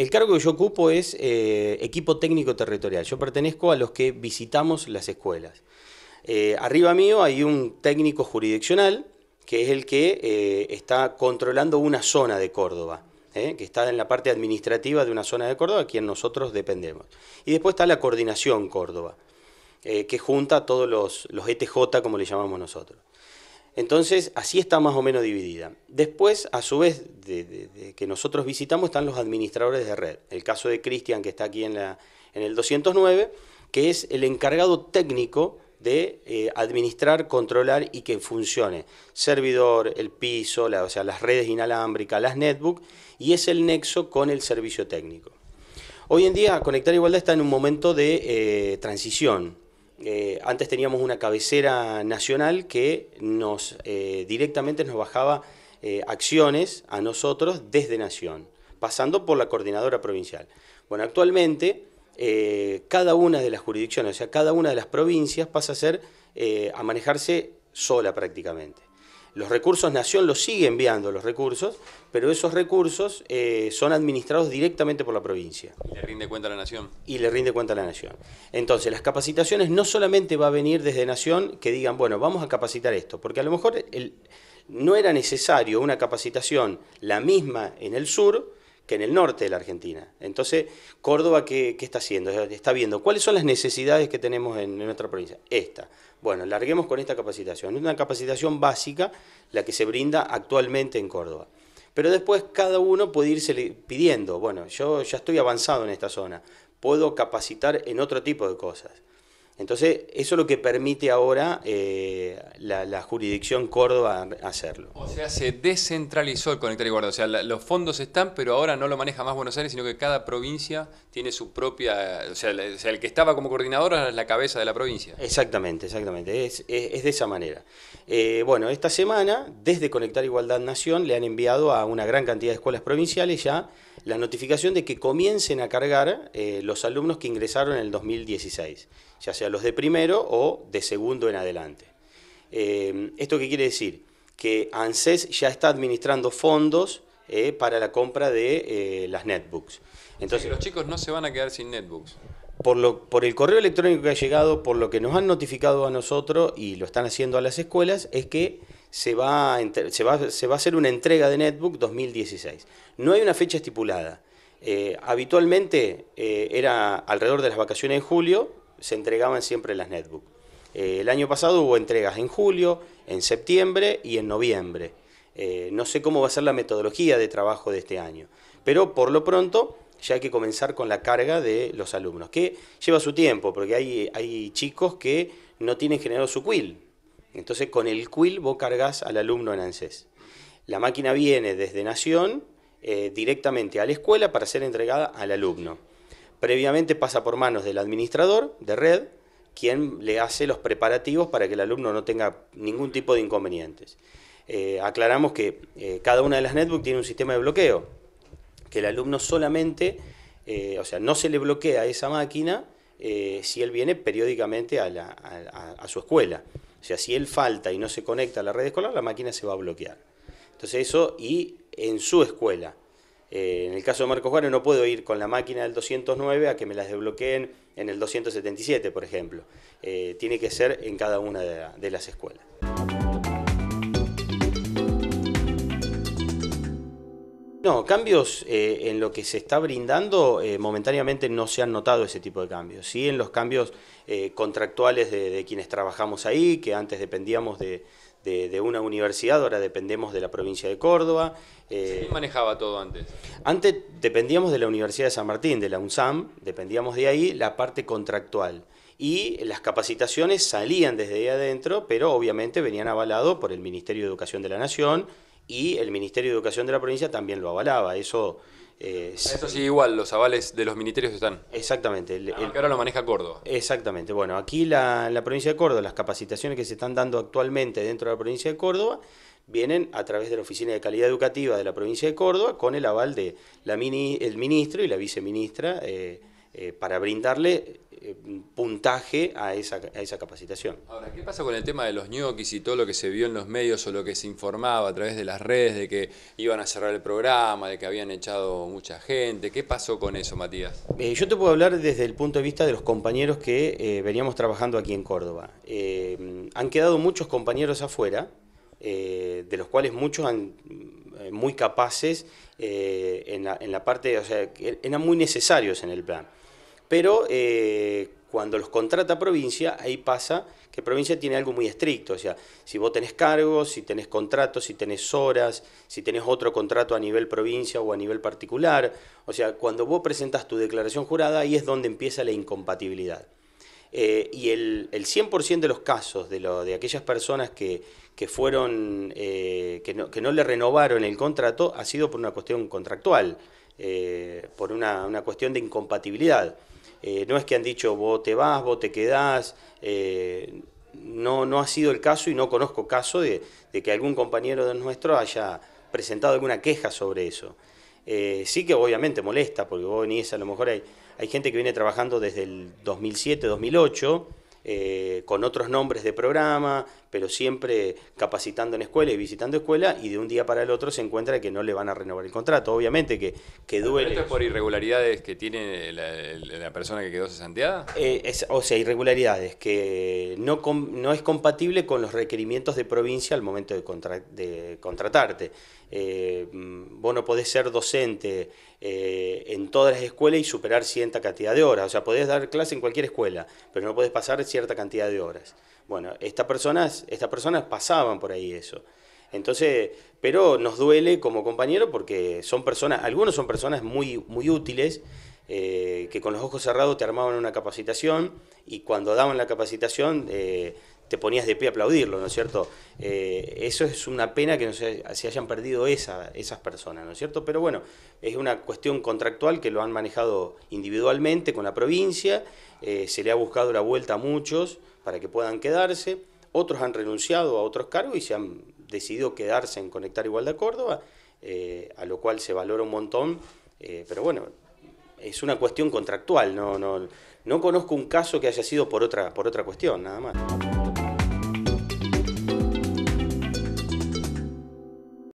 El cargo que yo ocupo es eh, equipo técnico territorial. Yo pertenezco a los que visitamos las escuelas. Eh, arriba mío hay un técnico jurisdiccional que es el que eh, está controlando una zona de Córdoba, que está en la parte administrativa de una zona de Córdoba, a quien nosotros dependemos. Y después está la coordinación Córdoba, que junta todos los, ETJ, como le llamamos nosotros. Entonces, así está más o menos dividida. Después, a su vez de, que nosotros visitamos están los administradores de red. El caso de Cristian, que está aquí en, la, en el 209, que es el encargado técnico de eh, administrar, controlar y que funcione. Servidor, el piso, o sea, las redes inalámbricas, las netbook, y es el nexo con el servicio técnico. Hoy en día Conectar Igualdad está en un momento de eh, transición. Eh, antes teníamos una cabecera nacional que nos directamente nos bajaba eh, acciones a nosotros desde Nación, pasando por la coordinadora provincial. Bueno, actualmente eh, cada una de las jurisdicciones, o sea, cada una de las provincias pasa a ser, eh, a manejarse sola prácticamente. Los recursos, Nación los sigue enviando los recursos, pero esos recursos son administrados directamente por la provincia. Y le rinde cuenta a la Nación. Y le rinde cuenta a la Nación. Entonces, las capacitaciones no solamente va a venir desde Nación que digan, bueno, vamos a capacitar esto, porque a lo mejor el, no era necesario una capacitación la misma en el sur que en el norte de la Argentina. Entonces, Córdoba, ¿qué, está haciendo? Está viendo cuáles son las necesidades que tenemos en, nuestra provincia. Esta. Bueno, larguemos con esta capacitación. Es una capacitación básica la que se brinda actualmente en Córdoba. Pero después cada uno puede irse pidiendo, bueno, yo ya estoy avanzado en esta zona, puedo capacitar en otro tipo de cosas. Entonces, eso es lo que permite ahora eh, la, jurisdicción Córdoba hacerlo. O sea, se descentralizó el Conectar Igualdad. O sea, los fondos están, pero ahora no lo maneja más Buenos Aires, sino que cada provincia tiene su propia... O sea, el que estaba como coordinador es la cabeza de la provincia. Exactamente, exactamente. Es, de esa manera. Eh, bueno, esta semana, desde Conectar Igualdad Nación, le han enviado a una gran cantidad de escuelas provinciales ya la notificación de que comiencen a cargar eh, los alumnos que ingresaron en el 2016 ya sea los de primero o de segundo en adelante. Eh, ¿Esto qué quiere decir? Que ANSES ya está administrando fondos eh, para la compra de eh, las netbooks. Entonces, los chicos no se van a quedar sin netbooks. Por, lo, por el correo electrónico que ha llegado, por lo que nos han notificado a nosotros y lo están haciendo a las escuelas, es que se va a, se va, se va a hacer una entrega de netbook 2016. No hay una fecha estipulada. habitualmente era alrededor de las vacaciones de julio, se entregaban siempre las netbooks. Eh, el año pasado hubo entregas en julio, en septiembre y en noviembre. Eh, no sé cómo va a ser la metodología de trabajo de este año, pero por lo pronto ya hay que comenzar con la carga de los alumnos, que lleva su tiempo, porque hay, hay chicos que no tienen generado su quill. Entonces con el quill vos cargas al alumno en ANSES. La máquina viene desde Nación eh, directamente a la escuela para ser entregada al alumno. Previamente pasa por manos del administrador de red, quien le hace los preparativos para que el alumno no tenga ningún tipo de inconvenientes. Eh, aclaramos que eh, cada una de las netbooks tiene un sistema de bloqueo, que el alumno solamente, eh, o sea, no se le bloquea esa máquina si él viene periódicamente a, a, su escuela. O sea, si él falta y no se conecta a la red escolar, la máquina se va a bloquear. Entonces eso y en su escuela. Eh, en el caso de Marcos Juárez no puedo ir con la máquina del 209 a que me las desbloqueen en el 277, por ejemplo. Eh, tiene que ser en cada una de, las escuelas. No, cambios eh, en lo que se está brindando momentáneamente no se han notado ese tipo de cambios. Sí, en los cambios contractuales de, quienes trabajamos ahí, que antes dependíamos de, de, una universidad, ahora dependemos de la provincia de Córdoba. Eh, manejaba todo antes? Antes dependíamos de la Universidad de San Martín, de la UNSAM, dependíamos de ahí la parte contractual. Y las capacitaciones salían desde ahí adentro, pero obviamente venían avalados por el Ministerio de Educación de la Nación, y el Ministerio de Educación de la provincia también lo avalaba. Eso, eh, ah, sigue igual, los avales de los ministerios están. Exactamente. El, ah, el, ahora lo maneja Córdoba. Exactamente. Bueno, aquí la, la provincia de Córdoba, las capacitaciones que se están dando actualmente dentro de la provincia de Córdoba, vienen a través de la Oficina de Calidad Educativa de la provincia de Córdoba con el aval de la mini, el ministro y la viceministra eh, eh, para brindarle eh, puntaje a esa, a esa, capacitación. Ahora, ¿qué pasa con el tema de los ñoquis y todo lo que se vio en los medios o lo que se informaba a través de las redes de que iban a cerrar el programa, de que habían echado mucha gente? ¿Qué pasó con eso, Matías? Eh, yo te puedo hablar desde el punto de vista de los compañeros que eh, veníamos trabajando aquí en Córdoba. han quedado muchos compañeros afuera, de los cuales muchos han muy capaces en la, en, la, parte, o sea, eran muy necesarios en el plan pero eh, cuando los contrata provincia, ahí pasa que provincia tiene algo muy estricto, o sea, si vos tenés cargos, si tenés contratos, si tenés horas, si tenés otro contrato a nivel provincia o a nivel particular, o sea, cuando vos presentas tu declaración jurada, ahí es donde empieza la incompatibilidad. Eh, y el, el 100% de los casos de, aquellas personas que, fueron, eh, que, no, le renovaron el contrato, ha sido por una cuestión contractual, por una cuestión de incompatibilidad. Eh, no es que han dicho vos te vas, vos te quedás. Eh, no, no ha sido el caso y no conozco caso de, que algún compañero de nuestro haya presentado alguna queja sobre eso. Eh, sí que obviamente molesta, porque vos venís, a lo mejor hay, hay gente que viene trabajando desde el 2007, 2008 eh, con otros nombres de programa, pero siempre capacitando en escuela y visitando escuela, y de un día para el otro se encuentra que no le van a renovar el contrato. Obviamente que, que duele. ¿Esto es por irregularidades que tiene la, persona que quedó cesanteada? Eh, o sea, irregularidades que no, no es compatible con los requerimientos de provincia al momento de, de contratarte. Eh, mm, vos no podés ser docente eh, en todas las escuelas y superar cierta cantidad de horas. O sea, podés dar clase en cualquier escuela, pero no podés pasar cierta cantidad de horas. Bueno, estas personas, estas personas pasaban por ahí eso. Entonces, pero nos duele como compañero porque son personas, algunos son personas muy, muy útiles, eh, que con los ojos cerrados te armaban una capacitación y cuando daban la capacitación eh, te ponías de pie a aplaudirlo, ¿no es cierto? Eh, eso es una pena que no se, hayan perdido esa, esas personas, ¿no es cierto? Pero bueno, es una cuestión contractual que lo han manejado individualmente con la provincia, eh, se le ha buscado la vuelta a muchos para que puedan quedarse, otros han renunciado a otros cargos y se han decidido quedarse en Conectar Igualdad Córdoba, eh, a lo cual se valora un montón, pero bueno, es una cuestión contractual, no, no, no conozco un caso que haya sido por otra, por otra cuestión, nada más.